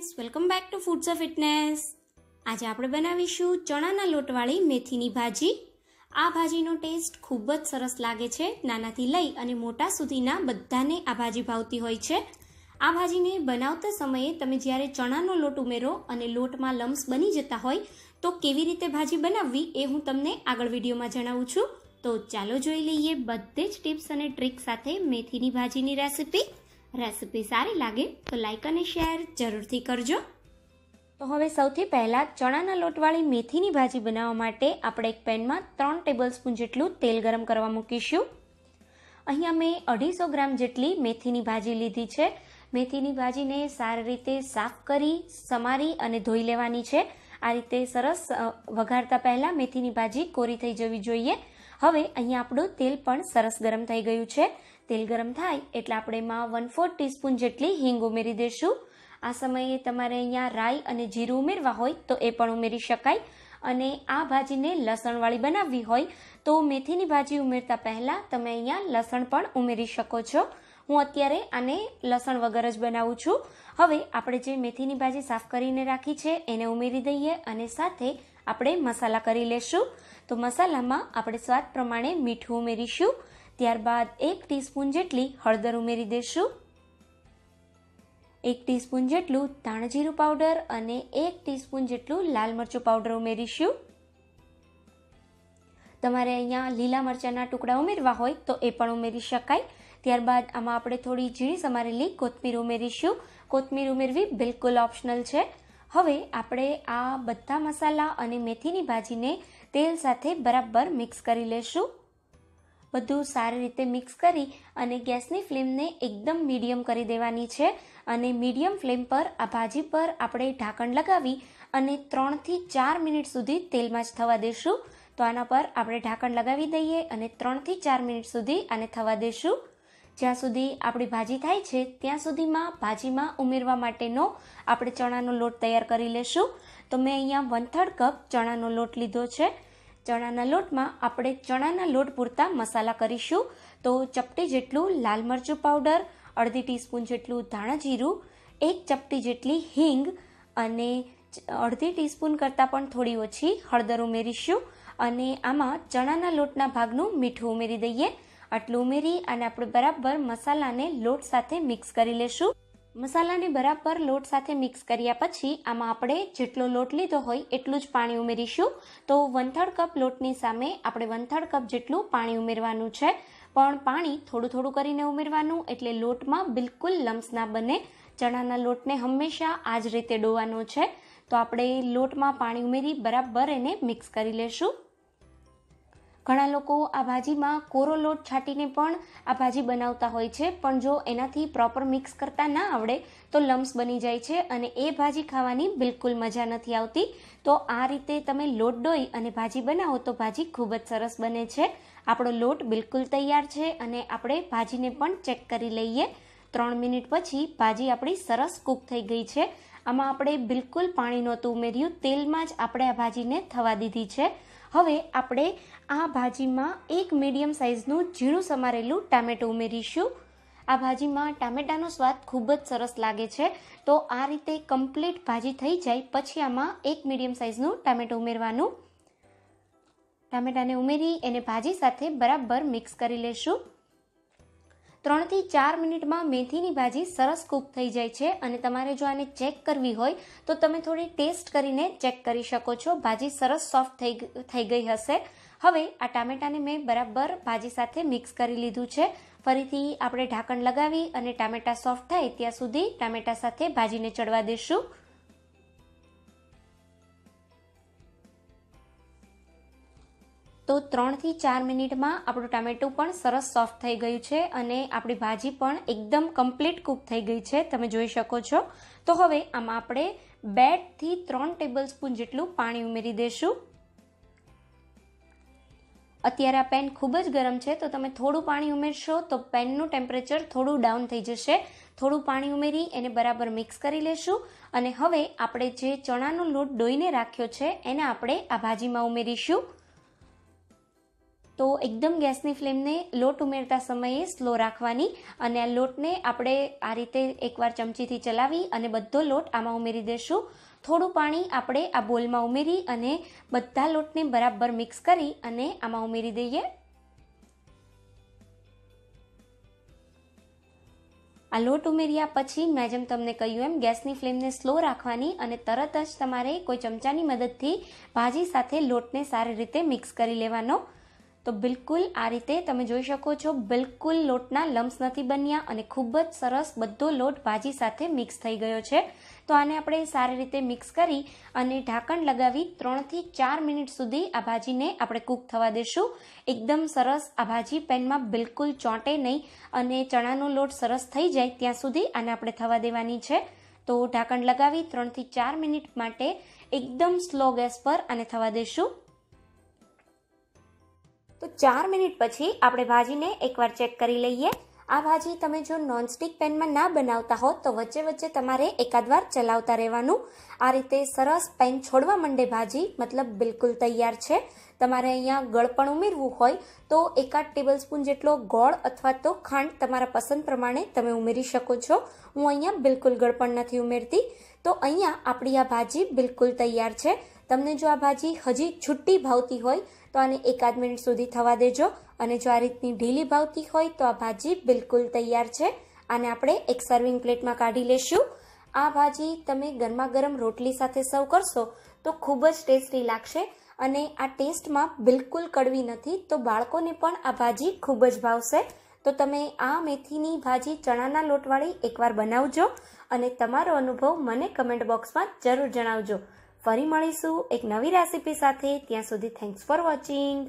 friends welcome back to foods of fitness આજે આપણે બનાવીશું ચણાના લોટવાળી મેથીની ભાજી આ ભાજીનો ટેસ્ટ ખૂબ જ સરસ લાગે છે નાનાથી લઈ અને મોટા સુધીના બધાને આ ભાજી ભાવતી હોય છે આ ભાજીને બનાવતા સમયે તમે જ્યારે ચણાનો લોટ ઉમેરો અને લોટમાં લમ્સ બની જતા હોય તો કેવી રીતે ભાજી બનાવવી એ હું તમને આગળ વિડીયોમાં જણાવું છું તો ચાલો જોઈ લઈએ બધે જ ટિપ્સ અને ટ્રીક સાથે મેથીની ભાજીની રેસિપી રેસિપી સારી લાગે તો લાઇક અને શેર જરૂરથી કરજો તો હવે સૌથી પહેલાં ચણાના લોટવાળી મેથીની ભાજી બનાવવા માટે આપણે એક પેનમાં ત્રણ ટેબલ સ્પૂન જેટલું તેલ ગરમ કરવા મૂકીશું અહીંયા મેં અઢીસો ગ્રામ જેટલી મેથીની ભાજી લીધી છે મેથીની ભાજીને સારી રીતે સાફ કરી સમારી અને ધોઈ લેવાની છે આ રીતે સરસ વઘારતા પહેલાં મેથીની ભાજી કોરી થઈ જવી જોઈએ હવે અહીંયા આપણું તેલ પણ સરસ ગરમ થઈ ગયું છે તેલ ગરમ થાય એટલે આપણે એમાં વન ફોર્થ ટીસ્પૂન જેટલી હિંગ ઉમેરી દઈશું આ સમયે તમારે અહીંયા રાઈ અને જીરું ઉમેરવા હોય તો એ પણ ઉમેરી શકાય અને આ ભાજીને લસણવાળી બનાવવી હોય તો મેથીની ભાજી ઉમેરતા પહેલાં તમે અહીંયા લસણ પણ ઉમેરી શકો છો હું અત્યારે આને લસણ વગર જ બનાવું છું હવે આપણે જે મેથીની ભાજી સાફ કરીને રાખી છે એને ઉમેરી દઈએ અને સાથે આપણે મસાલા કરી લેશું તો મસાલામાં આપણે સ્વાદ પ્રમાણે મીઠું ઉમેરીશું ત્યારબાદ એક ટીસ્પૂન જેટલી હળદર ઉમેરી દઈશું એક ટીસ્પૂન જેટલું ધાણજીરું પાવડર અને એક ટીસ્પૂન જેટલું લાલ મરચું પાવડર ઉમેરીશું તમારે અહીંયા લીલા મરચાંના ટુકડા ઉમેરવા હોય તો એ પણ ઉમેરી શકાય ત્યારબાદ આમાં આપણે થોડી ઝીણી સમારેલી કોથમીર ઉમેરીશું કોથમીર ઉમેરવી બિલકુલ ઓપ્શનલ છે હવે આપણે આ બધા મસાલા અને મેથીની ભાજીને તેલ સાથે બરાબર મિક્સ કરી લેશું બધું સારી રીતે મિક્સ કરી અને ગેસની ફ્લેમને એકદમ મીડિયમ કરી દેવાની છે અને મીડિયમ ફ્લેમ પર આ ભાજી પર આપણે ઢાંકણ લગાવી અને ત્રણથી ચાર મિનિટ સુધી તેલમાં જ થવા દઈશું તો આના પર આપણે ઢાંકણ લગાવી દઈએ અને ત્રણથી ચાર મિનિટ સુધી આને થવા દઈશું જ્યાં સુધી આપણી ભાજી થાય છે ત્યાં સુધીમાં ભાજીમાં ઉમેરવા માટેનો આપણે ચણાનો લોટ તૈયાર કરી લેશું તો મેં અહીંયા વન થર્ડ કપ ચણાનો લોટ લીધો છે ચણાના લોટમાં આપણે ચણાના લોટ પૂરતા મસાલા કરીશું તો ચપટી જેટલું લાલ મરચું પાવડર અડધી ટીસ્પૂન જેટલું ધાણા જીરું એક ચપટી જેટલી હિંગ અને અડધી ટીસ્પૂન કરતાં પણ થોડી ઓછી હળદર ઉમેરીશું અને આમાં ચણાના લોટના ભાગનું મીઠું ઉમેરી દઈએ આટલું ઉમેરી અને આપણે બરાબર મસાલાને લોટ સાથે મિક્સ કરી લેશું મસાલાને બરાબર લોટ સાથે મિક્સ કર્યા પછી આમાં આપણે જેટલો લોટ લીધો હોય એટલું જ પાણી ઉમેરીશું તો વન થર્ડ કપ લોટની સામે આપણે વન થર્ડ કપ જેટલું પાણી ઉમેરવાનું છે પણ પાણી થોડું થોડું કરીને ઉમેરવાનું એટલે લોટમાં બિલકુલ લમ્સ ના બને ચણાના લોટને હંમેશા આ જ રીતે ડોવાનો છે તો આપણે લોટમાં પાણી ઉમેરી બરાબર એને મિક્સ કરી લેશું ઘણા લોકો આ ભાજીમાં કોરો લોટ છાંટીને પણ આ ભાજી બનાવતા હોય છે પણ જો એનાથી પ્રોપર મિક્સ કરતા ના આવડે તો લમ્સ બની જાય છે અને એ ભાજી ખાવાની બિલકુલ મજા નથી આવતી તો આ રીતે તમે લોટ ડોઈ અને ભાજી બનાવો તો ભાજી ખૂબ જ સરસ બને છે આપણો લોટ બિલકુલ તૈયાર છે અને આપણે ભાજીને પણ ચેક કરી લઈએ ત્રણ મિનિટ પછી ભાજી આપણી સરસ કૂક થઈ ગઈ છે આમાં આપણે બિલકુલ પાણી નહોતું ઉમેર્યું તેલમાં જ આપણે આ ભાજીને થવા દીધી છે હવે આપણે આ ભાજીમાં એક મીડિયમ સાઇઝનું ઝીણું સમારેલું ટામેટું ઉમેરીશું આ ભાજીમાં ટામેટાનો સ્વાદ ખૂબ જ સરસ લાગે છે તો આ રીતે કમ્પ્લીટ ભાજી થઈ જાય પછી આમાં એક મીડિયમ સાઇઝનું ટામેટું ઉમેરવાનું ટામેટાને ઉમેરી એને ભાજી સાથે બરાબર મિક્સ કરી લેશું ત્રણથી ચાર મિનિટમાં મેથીની ભાજી સરસ કૂક થઈ જાય છે અને તમારે જો આને ચેક કરવી હોય તો તમે થોડી ટેસ્ટ કરીને ચેક કરી શકો છો ભાજી સરસ સોફ્ટ થઈ થઈ ગઈ હશે હવે આ ટામેટાને મેં બરાબર ભાજી સાથે મિક્સ કરી લીધું છે ફરીથી આપણે ઢાંકણ લગાવી અને ટામેટા સોફ્ટ થાય ત્યાં સુધી ટામેટા સાથે ભાજીને ચડવા દઈશું તો ત્રણથી ચાર મિનિટમાં આપણું ટામેટું પણ સરસ સોફ્ટ થઈ ગયું છે અને આપણી ભાજી પણ એકદમ કમ્પ્લીટ કૂક થઈ ગઈ છે તમે જોઈ શકો છો તો હવે આમાં આપણે બેથી ત્રણ ટેબલ સ્પૂન જેટલું પાણી ઉમેરી દેશું અત્યારે આ પેન ખૂબ જ ગરમ છે તો તમે થોડું પાણી ઉમેરશો તો પેનનું ટેમ્પરેચર થોડું ડાઉન થઈ જશે થોડું પાણી ઉમેરી એને બરાબર મિક્સ કરી લેશું અને હવે આપણે જે ચણાનો લોટ ડોઈને રાખ્યો છે એને આપણે આ ભાજીમાં ઉમેરીશું તો એકદમ ગેસની ફ્લેમને લોટ ઉમેરતા સમયે સ્લો રાખવાની અને આ લોટને આપણે આ રીતે એકવાર ચમચીથી ચલાવી અને બધો લોટ આમાં ઉમેરી દેશું થોડું પાણી આપણે આ બોલમાં ઉમેરી અને બધા લોટને બરાબર મિક્સ કરી અને આમાં ઉમેરી દઈએ આ લોટ ઉમેર્યા પછી મેં જેમ તમને કહ્યું એમ ગેસની ફ્લેમને સ્લો રાખવાની અને તરત જ તમારે કોઈ ચમચાની મદદથી ભાજી સાથે લોટને સારી રીતે મિક્સ કરી લેવાનો તો બિલકુલ આ રીતે તમે જોઈ શકો છો બિલકુલ લોટના લમ્સ નથી બન્યા અને ખૂબ જ સરસ બધો લોટ ભાજી સાથે મિક્સ થઈ ગયો છે તો આને આપણે સારી રીતે મિક્સ કરી અને ઢાંકણ લગાવી ત્રણથી ચાર મિનિટ સુધી આ ભાજીને આપણે કૂક થવા દેશું એકદમ સરસ આ ભાજી પેનમાં બિલકુલ ચોંટે નહીં અને ચણાનો લોટ સરસ થઈ જાય ત્યાં સુધી આને આપણે થવા દેવાની છે તો ઢાંકણ લગાવી ત્રણથી ચાર મિનિટ માટે એકદમ સ્લો ગેસ પર આને થવા દેશું તો ચાર મિનિટ પછી આપણે ભાજીને એકવાર ચેક કરી લઈએ આ ભાજી તમે જો નોનસ્ટિક પેનમાં ના બનાવતા હો તો વચ્ચે વચ્ચે તમારે એકાદ વાર ચલાવતા રહેવાનું આ રીતે સરસ પેન છોડવા માંડે ભાજી મતલબ બિલકુલ તૈયાર છે તમારે અહીંયા ગળપણ ઉમેરવું હોય તો એકાદ ટેબલ સ્પૂન જેટલો ગોળ અથવા તો ખાંડ તમારા પસંદ પ્રમાણે તમે ઉમેરી શકો છો હું અહીંયા બિલકુલ ગળપણ નથી ઉમેરતી તો અહીંયા આપણી આ ભાજી બિલકુલ તૈયાર છે તમને જો આ ભાજી હજી છુટ્ટી ભાવતી હોય તો આને એકાદ મિનિટ સુધી થવા દેજો અને જો આ રીતની ઢીલી ભાવતી હોય તો આ ભાજી બિલકુલ તૈયાર છે આને આપણે એક સર્વિંગ પ્લેટમાં કાઢી લેશું આ ભાજી તમે ગરમા ગરમ રોટલી સાથે સર્વ કરશો તો ખૂબ જ ટેસ્ટી લાગશે અને આ ટેસ્ટમાં બિલકુલ કડવી નથી તો બાળકોને પણ આ ભાજી ખૂબ જ ભાવશે તો તમે આ મેથીની ભાજી ચણાના લોટવાળી એકવાર બનાવજો અને તમારો અનુભવ મને કમેન્ટ બોક્સમાં જરૂર જણાવજો ફરી મળીશું એક નવી રેસીપી સાથે ત્યાં સુધી થેન્ક્સ ફોર વોચિંગ